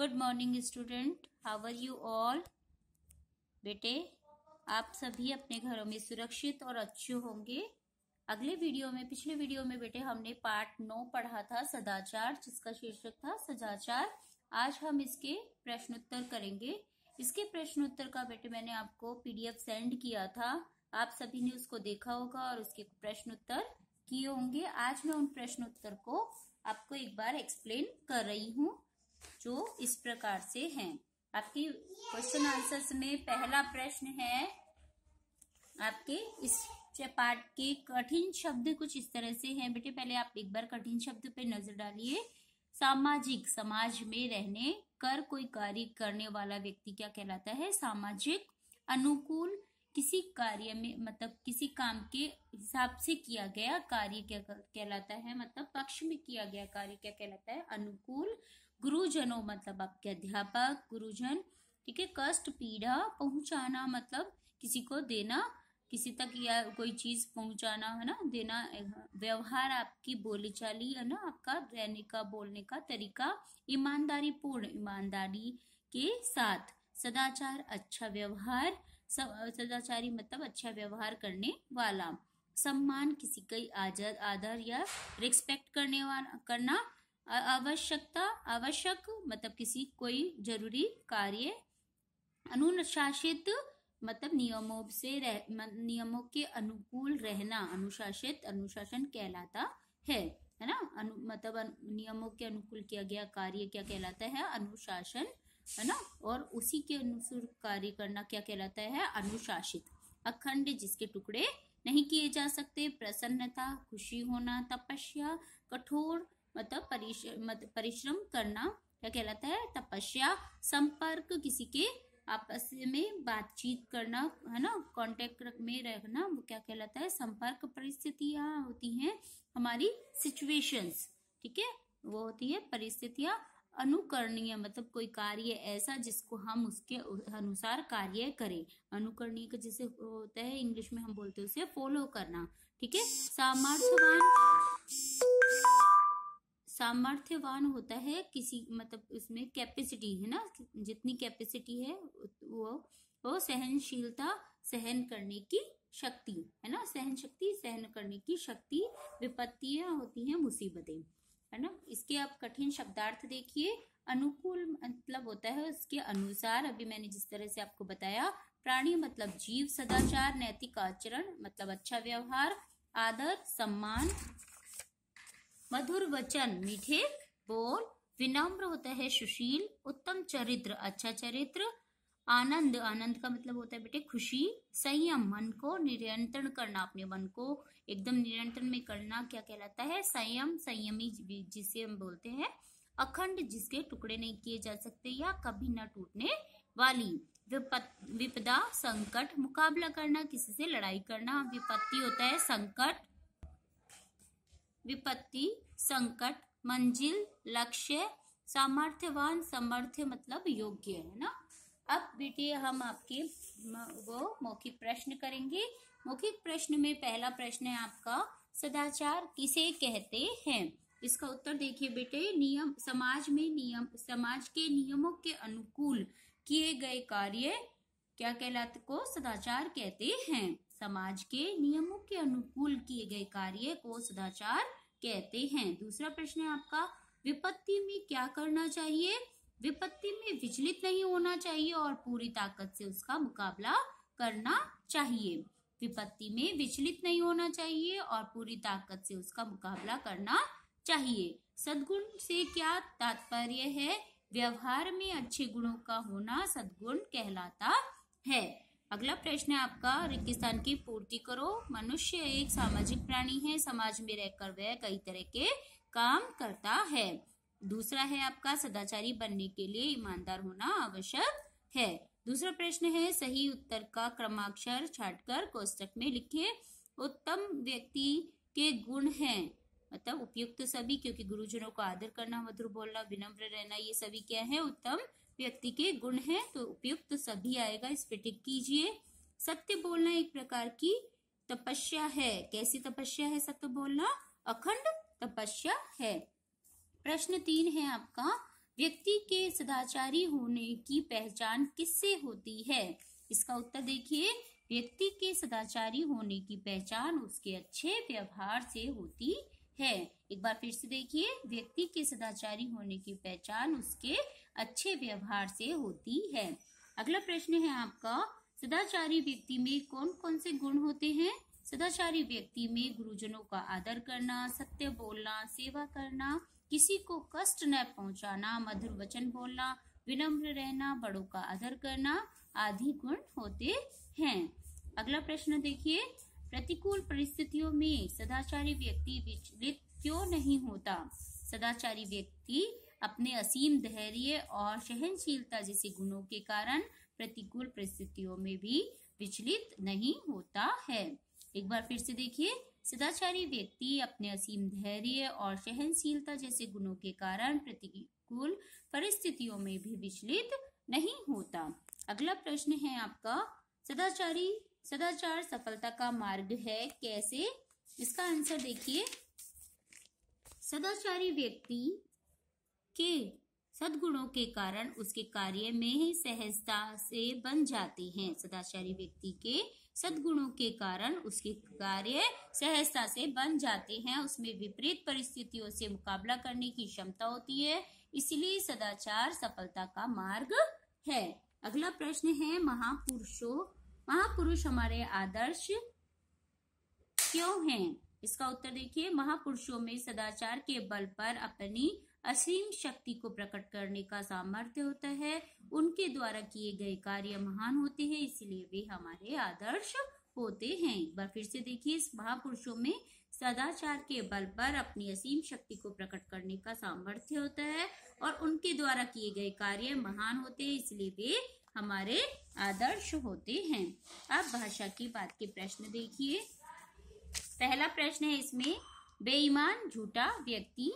good morning student how are you all बेटे आप सभी अपने घरों में सुरक्षित और अच्छे होंगे अगले वीडियो में पिछले वीडियो में बेटे हमने पार्ट नौ पढ़ा था सदाचार जिसका शीर्षक था सदाचार आज हम इसके प्रश्नोत्तर करेंगे इसके प्रश्नोत्तर का बेटे मैंने आपको पीडीएफ सेंड किया था आप सभी ने उसको देखा होगा और उसके प्रश्नोत्तर किए होंगे आज मैं उन प्रश्नोत्तर को आपको एक बार एक्सप्लेन कर रही हूँ जो इस प्रकार से हैं आपकी क्वेश्चन आंसर्स में पहला प्रश्न है आपके इस पाठ के कठिन शब्द कुछ इस तरह से हैं बेटे पहले आप एक बार कठिन शब्द पे नजर डालिए सामाजिक समाज में रहने कर कोई कार्य करने वाला व्यक्ति क्या कहलाता है सामाजिक अनुकूल किसी कार्य में मतलब किसी काम के हिसाब से किया गया कार्य क्या कहलाता है मतलब पक्ष में किया गया कार्य क्या कहलाता है अनुकूल गुरुजनों मतलब आपके अध्यापक गुरुजन ठीक है कष्ट पीड़ा पहुंचाना मतलब किसी को देना किसी तक या कोई चीज पहुंचाना है ना देना व्यवहार आपकी बोलीचाली है ना आपका रहने का बोलने का तरीका ईमानदारी पूर्ण ईमानदारी के साथ सदाचार अच्छा व्यवहार सदाचारी मतलब अच्छा व्यवहार करने वाला सम्मान किसी का आदर या रिस्पेक्ट करने वाला करना आवश्यकता आवश्यक मतलब किसी कोई जरूरी कार्य अनुशासित मतलब नियमों से रह नियमों के अनुकूल रहना अनुशासित अनुशासन कहलाता है है ना अनु, मतलब नियमों के अनुकूल किया गया कार्य क्या कहलाता है अनुशासन है ना और उसी के अनुसार कार्य करना क्या कहलाता है अनुशासित अखंड जिसके टुकड़े नहीं किए जा सकते प्रसन्नता खुशी होना तपस्या कठोर मतलब परिश्रम करना क्या कहलाता है तपस्या संपर्क किसी के आपस में बातचीत करना है ना कांटेक्ट में रहना वो क्या कहलाता है संपर्क परिस्थितियां होती हैं हमारी सिचुएशंस ठीक है वो होती है परिस्थितियाँ अनुकरणीय मतलब कोई कार्य ऐसा जिसको हम उसके अनुसार कार्य करें अनुकरणीय का जैसे होता है इंग्लिश में हम बोलते हैं उसे फॉलो करना ठीक है सामर्थ्यवान सामर्थ्यवान होता है किसी मतलब उसमें कैपेसिटी है ना जितनी कैपेसिटी है वो वो सहनशीलता सहन करने की शक्ति है ना सहन शक्ति सहन करने की शक्ति विपत्तियां होती हैं मुसीबतें है ना इसके आप कठिन शब्दार्थ देखिए अनुकूल मतलब होता है उसके अनुसार अभी मैंने जिस तरह से आपको बताया प्राणी मतलब जीव सदाचार नैतिक आचरण मतलब अच्छा व्यवहार आदर सम्मान मधुर वचन मीठे बोल विनम्र होता है सुशील उत्तम चरित्र अच्छा चरित्र आनंद आनंद का मतलब होता है बेटे खुशी संयम मन को नियंत्रण करना अपने मन को एकदम नियंत्रण में करना क्या कहलाता है संयम संयमी जिसे हम बोलते हैं अखंड जिसके टुकड़े नहीं किए जा सकते या कभी ना टूटने वाली विपदा संकट मुकाबला करना किसी से लड़ाई करना विपत्ति होता है संकट विपत्ति संकट मंजिल लक्ष्य सामर्थ्यवान समर्थ्य मतलब योग्य है ना अब बेटे हम आपके वो मौखिक प्रश्न करेंगे मौखिक प्रश्न में पहला प्रश्न है आपका सदाचार किसे कहते हैं इसका उत्तर देखिए बेटे नियम समाज में नियम समाज के नियमों के अनुकूल किए गए कार्य क्या कहलाते को सदाचार कहते हैं समाज के नियमों के अनुकूल किए गए कार्य को सदाचार कहते हैं दूसरा प्रश्न है आपका विपत्ति में क्या करना चाहिए विपत्ति में विचलित नहीं होना चाहिए और पूरी ताकत से उसका मुकाबला करना चाहिए विपत्ति में विचलित नहीं होना चाहिए और पूरी ताकत से उसका मुकाबला करना चाहिए सदगुण से क्या तात्पर्य है व्यवहार में अच्छे गुणों का होना सदगुण कहलाता है अगला प्रश्न है आपका रिक्तिस्थान की पूर्ति करो मनुष्य एक सामाजिक प्राणी है समाज में रहकर वह कई तरह के काम करता है दूसरा है आपका सदाचारी बनने के लिए ईमानदार होना आवश्यक है दूसरा प्रश्न है सही उत्तर का क्रमाक्षर छाटकर कोष्टक में लिखे उत्तम व्यक्ति के गुण हैं मतलब उपयुक्त सभी क्योंकि गुरुजनों का आदर करना मधुर बोलना विनम्र रहना ये सभी क्या है उत्तम व्यक्ति के गुण हैं तो उपयुक्त सभी आएगा इस पर टिक कीजिए सत्य बोलना एक प्रकार की तपस्या है कैसी तपस्या है सत्य बोलना अखंड तपस्या है प्रश्न तीन है आपका व्यक्ति के सदाचारी होने की पहचान किससे होती है इसका उत्तर देखिए व्यक्ति के सदाचारी होने की पहचान उसके अच्छे व्यवहार से होती है एक बार फिर से देखिए व्यक्ति के सदाचारी होने की पहचान उसके अच्छे व्यवहार से होती है अगला प्रश्न है आपका सदाचारी व्यक्ति में कौन कौन से गुण होते हैं सदाचारी व्यक्ति में गुरुजनों का आदर करना सत्य बोलना सेवा करना किसी को कष्ट न पहुंचाना मधुर वचन बोलना विनम्र रहना बड़ों का आदर करना आदि गुण होते हैं अगला प्रश्न देखिए प्रतिकूल परिस्थितियों में सदाचारी व्यक्ति विचलित क्यों नहीं होता सदाचारी व्यक्ति अपने असीम धैर्य और सहनशीलता जैसे गुणों के कारण प्रतिकूल परिस्थितियों में भी विचलित नहीं होता है एक बार फिर से देखिए सदाचारी व्यक्ति अपने असीम धैर्य और सहनशीलता जैसे गुणों के कारण प्रतिकूल परिस्थितियों में भी विचलित नहीं होता अगला प्रश्न है आपका सदाचारी सदाचार सफलता का मार्ग है कैसे इसका आंसर देखिए सदाचारी व्यक्ति के सदगुणों के कारण उसके कार्य में ही सहजता से बन जाते हैं सदाचारी व्यक्ति के सदगुणों के कारण उसके कार्य सहजता से बन जाते हैं उसमें विपरीत परिस्थितियों से मुकाबला करने की क्षमता होती है इसलिए सदाचार सफलता का मार्ग है अगला प्रश्न है महापुरुषों महापुरुष हमारे आदर्श क्यों हैं इसका उत्तर देखिए महापुरुषों में सदाचार के बल पर अपनी असीम शक्ति को प्रकट करने का सामर्थ्य होता है उनके द्वारा किए गए कार्य महान होते हैं इसलिए वे हमारे आदर्श होते हैं एक बार फिर से देखिए इस महापुरुषों में सदाचार के बल पर अपनी असीम शक्ति को प्रकट करने का सामर्थ्य होता है और उनके द्वारा किए गए कार्य महान होते हैं इसलिए वे हमारे आदर्श होते हैं अब भाषा की बात के प्रश्न देखिए पहला प्रश्न है इसमें बेईमान झूठा व्यक्ति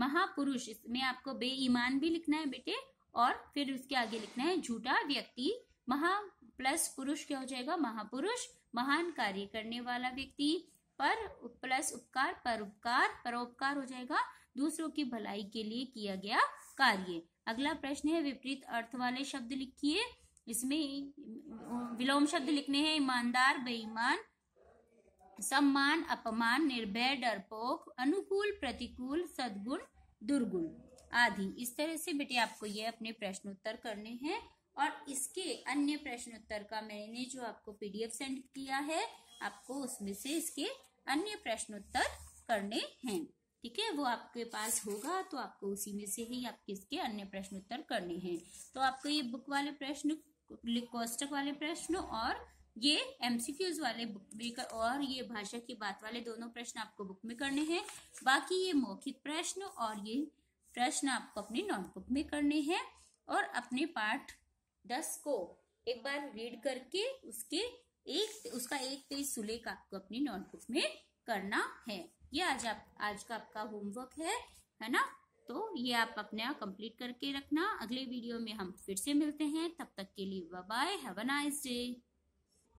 महापुरुष इसमें आपको बेईमान भी लिखना है बेटे और फिर उसके आगे लिखना है झूठा व्यक्ति महा प्लस पुरुष क्या हो जाएगा महापुरुष महान कार्य करने वाला व्यक्ति पर प्लस उपकार पर उपकार परोपकार हो जाएगा दूसरों की भलाई के लिए किया गया कार्य अगला प्रश्न है विपरीत अर्थ वाले शब्द लिखिए इसमें विलोम शब्द लिखने हैं ईमानदार बेईमान सम्मान अपमान निर्भय डरपोक अनुकूल प्रतिकूल सदगुण दुर्गुण आदि इस तरह से बेटे आपको ये अपने उत्तर करने हैं और इसके अन्य उत्तर का मैंने जो आपको पीडीएफ सेंड किया है आपको उसमें से इसके अन्य प्रश्नोत्तर करने हैं ठीक है वो आपके पास होगा तो आपको उसी में से ही आपके इसके अन्य प्रश्नोत्तर करने हैं तो आपको ये बुक वाले प्रश्न कोष्टक वाले प्रश्न और ये एमसीक्यूज वाले बुक में कर और ये भाषा की बात वाले दोनों प्रश्न आपको बुक में करने हैं बाकी ये मौखिक प्रश्न और ये प्रश्न आपको अपनी नोटबुक में करने हैं और अपने पाठ दस को एक बार रीड करके उसके एक उसका एक पेज सुलेख आपको अपनी नोटबुक में करना है ये आज आप आज का आपका होमवर्क है है ना तो ये आप अपने आप कंप्लीट करके रखना अगले वीडियो में हम फिर से मिलते हैं तब तक के लिए bye have a nice day